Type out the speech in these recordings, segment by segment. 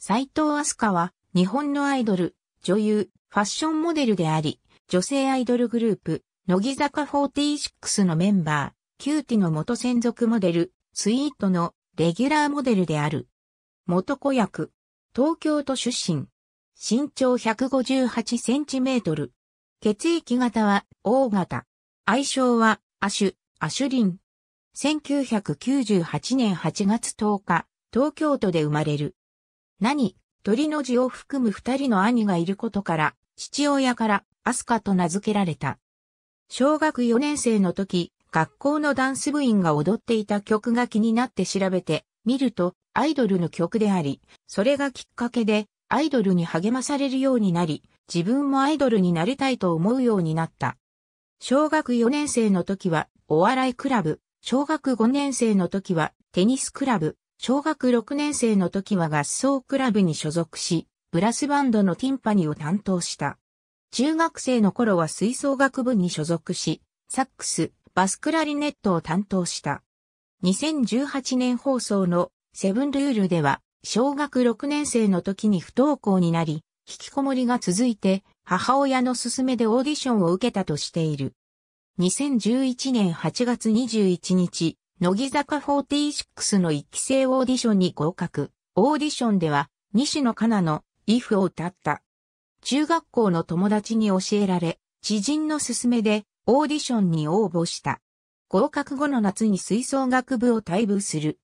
斎藤飛鳥は、日本のアイドル、女優、ファッションモデルであり、女性アイドルグループ、乃木坂46のメンバー、キューティの元専属モデル、スイートのレギュラーモデルである。元子役、東京都出身。身長158センチメートル。血液型は O 型。愛称はアシュ、アシュリン。1998年8月10日、東京都で生まれる。何、鳥の字を含む二人の兄がいることから、父親からアスカと名付けられた。小学4年生の時、学校のダンス部員が踊っていた曲が気になって調べてみると、アイドルの曲であり、それがきっかけでアイドルに励まされるようになり、自分もアイドルになりたいと思うようになった。小学4年生の時はお笑いクラブ、小学5年生の時はテニスクラブ、小学6年生の時は合奏クラブに所属し、ブラスバンドのティンパニを担当した。中学生の頃は吹奏楽部に所属し、サックス、バスクラリネットを担当した。2018年放送のセブンルールでは、小学6年生の時に不登校になり、引きこもりが続いて、母親の勧めでオーディションを受けたとしている。2011年8月21日、乃木坂46の一期生オーディションに合格。オーディションでは、西野香菜の if を歌った。中学校の友達に教えられ、知人の勧めでオーディションに応募した。合格後の夏に吹奏楽部を退部する。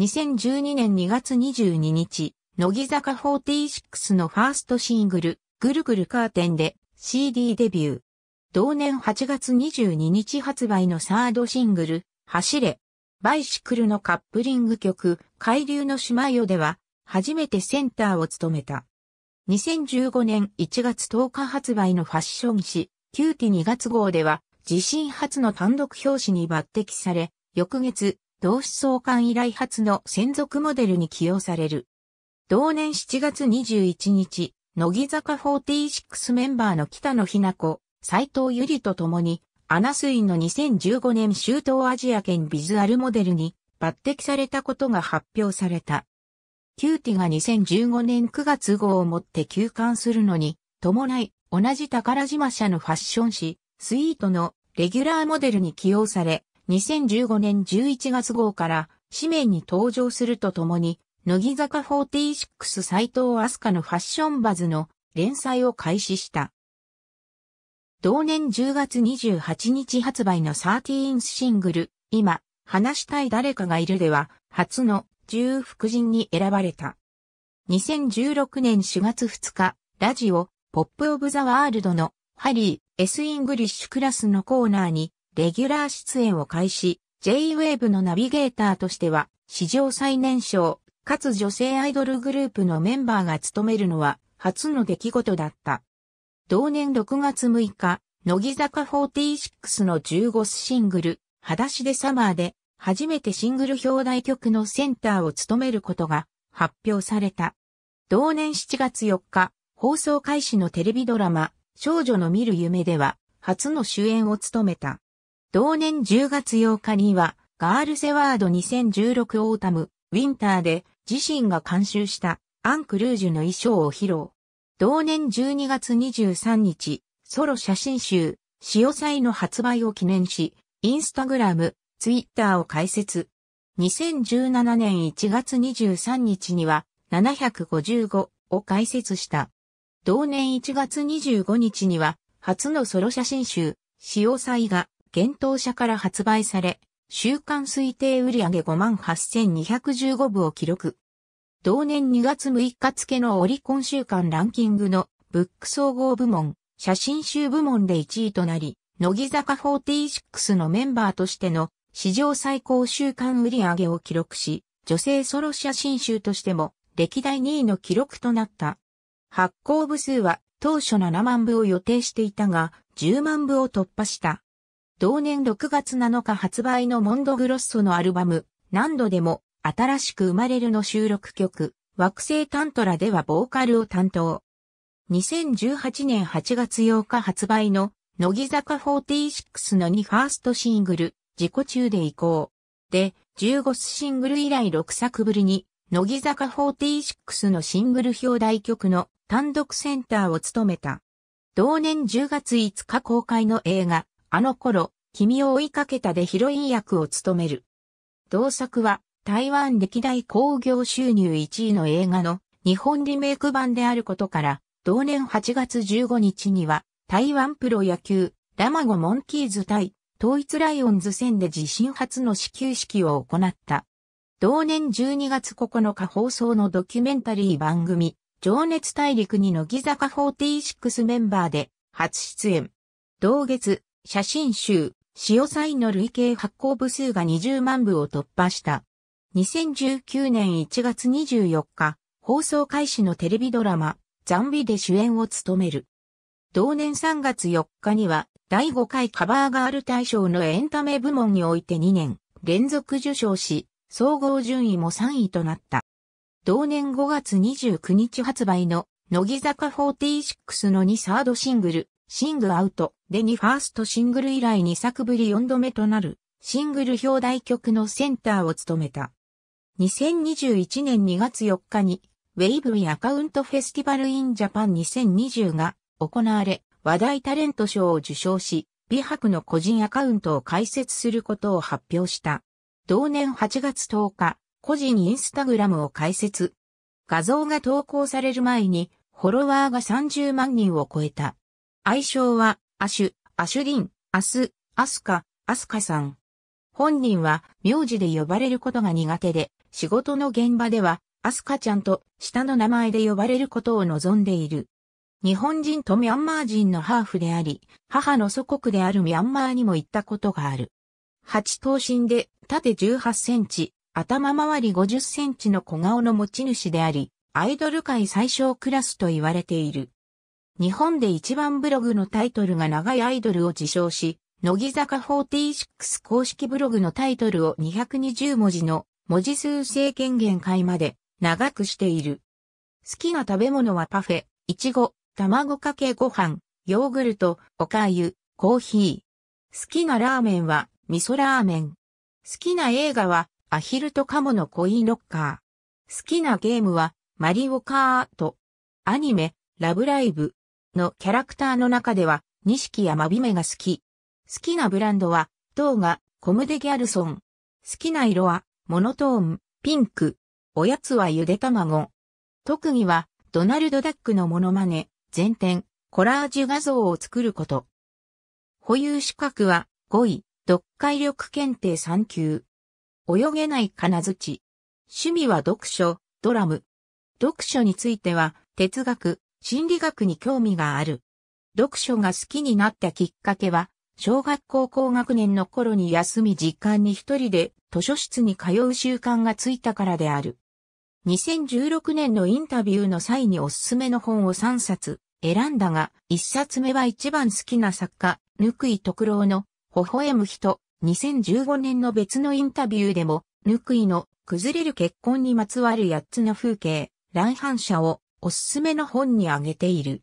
2012年2月22日、乃木坂46のファーストシングル、ぐるぐるカーテンで CD デビュー。同年8月22日発売のサードシングル、走れ、バイシクルのカップリング曲、海流の島よでは、初めてセンターを務めた。2015年1月10日発売のファッション誌、キューティ2月号では、自身初の単独表紙に抜擢され、翌月、同志創刊以来初の専属モデルに起用される。同年7月21日、乃木坂46メンバーの北野日な子、斉藤由里と共に、アナスインの2015年周東アジア圏ビズアルモデルに抜擢されたことが発表された。キューティが2015年9月号をもって休刊するのに、伴い、同じ宝島社のファッション誌、スイートのレギュラーモデルに起用され、2015年11月号から紙面に登場するとともに、乃木坂46斎藤飛鳥のファッションバズの連載を開始した。同年10月28日発売の13シングル、今、話したい誰かがいるでは、初の重福人に選ばれた。2016年4月2日、ラジオ、ポップオブザワールドのハリー、S イングリッシュクラスのコーナーにレギュラー出演を開始、J-Wave のナビゲーターとしては史上最年少、かつ女性アイドルグループのメンバーが務めるのは初の出来事だった。同年6月6日、乃木坂46の15スシングル、裸足でサマーで、初めてシングル表題曲のセンターを務めることが発表された。同年7月4日、放送開始のテレビドラマ、少女の見る夢では、初の主演を務めた。同年10月8日には、ガールセワード2016オータム、ウィンターで、自身が監修した、アンクルージュの衣装を披露。同年12月23日、ソロ写真集、潮祭の発売を記念し、インスタグラム、ツイッターを開設。2017年1月23日には、755を開設した。同年1月25日には、初のソロ写真集、潮祭が、幻冬社から発売され、週間推定売上5万8215部を記録。同年2月6日付のオリコン週間ランキングのブック総合部門、写真集部門で1位となり、乃木坂46のメンバーとしての史上最高週間売上を記録し、女性ソロ写真集としても歴代2位の記録となった。発行部数は当初7万部を予定していたが、10万部を突破した。同年6月7日発売のモンドグロッソのアルバム、何度でも新しく生まれるの収録曲、惑星タントラではボーカルを担当。2018年8月8日発売の、乃木坂46の2ファーストシングル、自己中で移行。で、15シングル以来6作ぶりに、乃木坂46のシングル表題曲の単独センターを務めた。同年10月5日公開の映画、あの頃、君を追いかけたでヒロイン役を務める。同作は、台湾歴代興行収入1位の映画の日本リメイク版であることから、同年8月15日には、台湾プロ野球、ラマゴモンキーズ対、統一ライオンズ戦で自身初の始球式を行った。同年12月9日放送のドキュメンタリー番組、情熱大陸に乃木坂46メンバーで初出演。同月、写真集、潮祭の累計発行部数が20万部を突破した。2019年1月24日、放送開始のテレビドラマ、ザンビで主演を務める。同年3月4日には、第5回カバーガール大賞のエンタメ部門において2年連続受賞し、総合順位も3位となった。同年5月29日発売の乃木坂46の2サードシングル、シングアウトで2ファーストシングル以来2作ぶり4度目となるシングル表題曲のセンターを務めた。2021年2月4日に、ウェイブリアカウントフェスティバルインジャパン2020が行われ、話題タレント賞を受賞し、美白の個人アカウントを開設することを発表した。同年8月10日、個人インスタグラムを開設。画像が投稿される前に、フォロワーが30万人を超えた。愛称は、アシュ、アシュリン、アス、アスカ、アスカさん。本人は、名字で呼ばれることが苦手で、仕事の現場では、アスカちゃんと下の名前で呼ばれることを望んでいる。日本人とミャンマー人のハーフであり、母の祖国であるミャンマーにも行ったことがある。八頭身で縦18センチ、頭周り50センチの小顔の持ち主であり、アイドル界最小クラスと言われている。日本で一番ブログのタイトルが長いアイドルを自称し、乃木坂46公式ブログのタイトルを220文字の文字数制限限界まで長くしている。好きな食べ物はパフェ、いちご、卵かけご飯、ヨーグルト、おかゆ、コーヒー。好きなラーメンは味噌ラーメン。好きな映画はアヒルとカモのコインロッカー。好きなゲームはマリオカート。アニメ、ラブライブのキャラクターの中では、キやまびめが好き。好きなブランドは、動画、コムデギャルソン。好きな色は、モノトーン、ピンク。おやつはゆで卵。特技は、ドナルド・ダックのモノマネ、前転、コラージュ画像を作ること。保有資格は、5位、読解力検定3級。泳げない金槌。趣味は読書、ドラム。読書については、哲学、心理学に興味がある。読書が好きになったきっかけは、小学校高学年の頃に休み実感に一人で図書室に通う習慣がついたからである。2016年のインタビューの際におすすめの本を3冊選んだが、1冊目は一番好きな作家、ぬくい徳郎の微笑む人、2015年の別のインタビューでも、ぬくいの崩れる結婚にまつわる8つの風景、乱反射をおすすめの本に挙げている。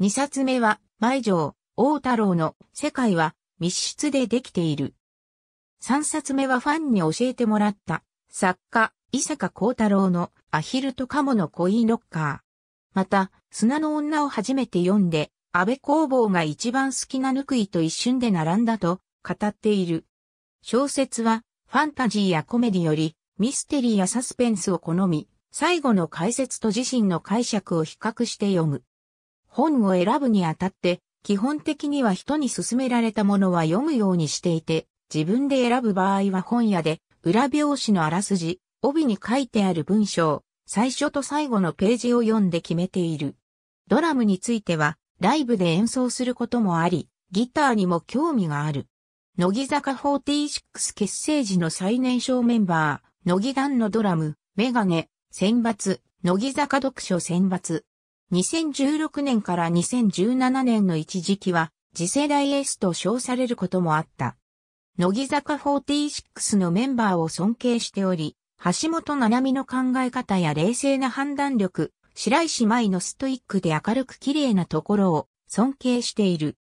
2冊目は、舞城、王太郎の世界は密室でできている。三冊目はファンに教えてもらった作家伊坂幸太郎のアヒルとカモのコインロッカー。また、砂の女を初めて読んで、安倍工房が一番好きなぬくいと一瞬で並んだと語っている。小説はファンタジーやコメディよりミステリーやサスペンスを好み、最後の解説と自身の解釈を比較して読む。本を選ぶにあたって基本的には人に勧められたものは読むようにしていて、自分で選ぶ場合は本屋で、裏表紙のあらすじ、帯に書いてある文章、最初と最後のページを読んで決めている。ドラムについては、ライブで演奏することもあり、ギターにも興味がある。乃木坂46結成時の最年少メンバー、乃木団のドラム、メガネ、選抜、乃木坂読書選抜、2016年から2017年の一時期は、次世代エースと称されることもあった。乃木坂46のメンバーを尊敬しており、橋本七海の考え方や冷静な判断力、白石舞のストイックで明るく綺麗なところを尊敬している。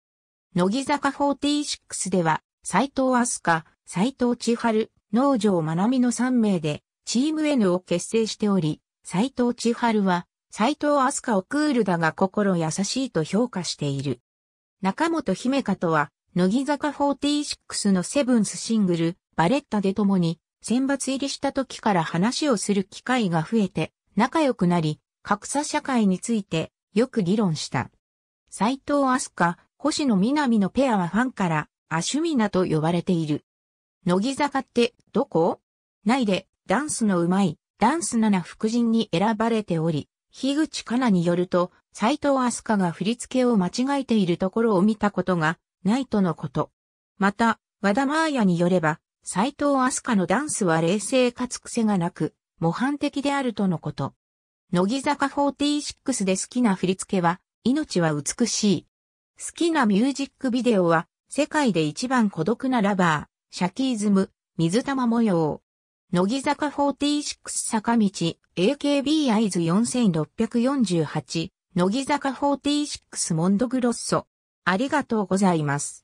乃木坂46では、斎藤飛鳥、斎藤千春、農場まなの3名で、チーム N を結成しており、斎藤千春は、斎藤飛鳥をクールだが心優しいと評価している。中本姫香とは、乃木坂46のセブンスシングル、バレッタで共に、選抜入りした時から話をする機会が増えて、仲良くなり、格差社会について、よく議論した。斎藤飛鳥、星野みなみのペアはファンから、アシュミナと呼ばれている。乃木坂ってどこないで、ダンスの上手い、ダンス7副人に選ばれており、樋口かなによると、斎藤飛鳥が振り付けを間違えているところを見たことがないとのこと。また、和田真也によれば、斎藤飛鳥のダンスは冷静かつ癖がなく、模範的であるとのこと。乃木坂46で好きな振り付けは、命は美しい。好きなミュージックビデオは、世界で一番孤独なラバー、シャキーズム、水玉模様。乃木坂46坂道 AKB アイズ4648乃木坂46モンドグロッソありがとうございます。